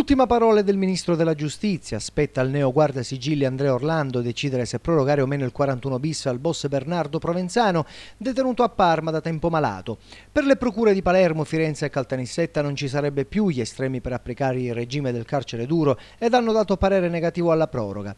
L'ultima parola è del ministro della giustizia. Spetta al neo guarda sigilli Andrea Orlando decidere se prorogare o meno il 41 bis al boss Bernardo Provenzano, detenuto a Parma da tempo malato. Per le procure di Palermo, Firenze e Caltanissetta non ci sarebbe più gli estremi per applicare il regime del carcere duro ed hanno dato parere negativo alla proroga.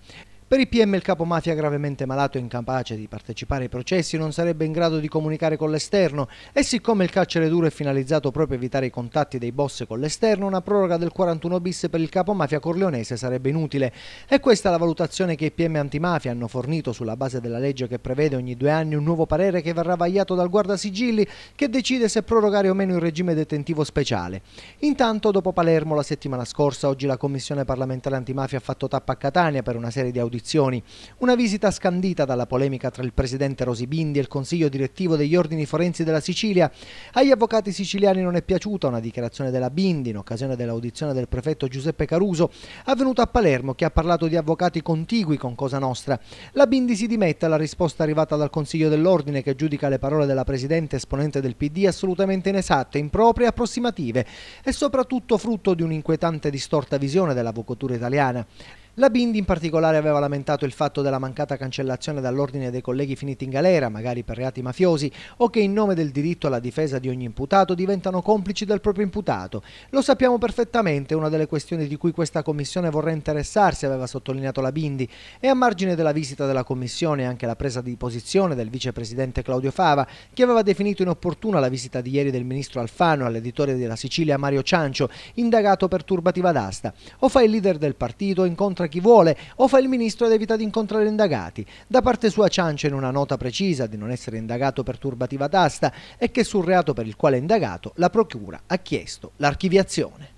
Per i PM il capo mafia gravemente malato e incapace di partecipare ai processi non sarebbe in grado di comunicare con l'esterno e siccome il carcere duro è finalizzato proprio a evitare i contatti dei boss con l'esterno, una proroga del 41 bis per il capo mafia corleonese sarebbe inutile. E questa è la valutazione che i PM antimafia hanno fornito sulla base della legge che prevede ogni due anni un nuovo parere che verrà vagliato dal guardasigilli che decide se prorogare o meno il regime detentivo speciale. Intanto, dopo Palermo la settimana scorsa, oggi la Commissione parlamentare antimafia ha fatto tappa a Catania per una serie di audizioni opposizioni, una visita scandita dalla polemica tra il presidente Rosibindi e il consiglio direttivo degli ordini forensi della Sicilia. Agli avvocati siciliani non è piaciuta una dichiarazione della Bindi in occasione dell'audizione del prefetto Giuseppe Caruso, avvenuta a Palermo, che ha parlato di avvocati contigui con Cosa Nostra. La Bindi si dimette alla risposta arrivata dal Consiglio dell'Ordine che giudica le parole della Presidente esponente del PD assolutamente inesatte, improprie e approssimative e soprattutto frutto di un'inquietante distorta visione dell'avvocatura italiana. La Bindi in particolare aveva lamentato il fatto della mancata cancellazione dall'ordine dei colleghi finiti in galera, magari per reati mafiosi, o che in nome del diritto alla difesa di ogni imputato diventano complici del proprio imputato. Lo sappiamo perfettamente, una delle questioni di cui questa commissione vorrà interessarsi, aveva sottolineato la Bindi, e a margine della visita della commissione anche la presa di posizione del vicepresidente Claudio Fava, che aveva definito inopportuna la visita di ieri del ministro Alfano all'editore della Sicilia Mario Ciancio, indagato per turbativa d'asta. O fa il leader del partito, incontra incontra chi vuole o fa il ministro ed evita di incontrare indagati. Da parte sua ciancia in una nota precisa di non essere indagato per turbativa d'asta e che sul reato per il quale è indagato la procura ha chiesto l'archiviazione.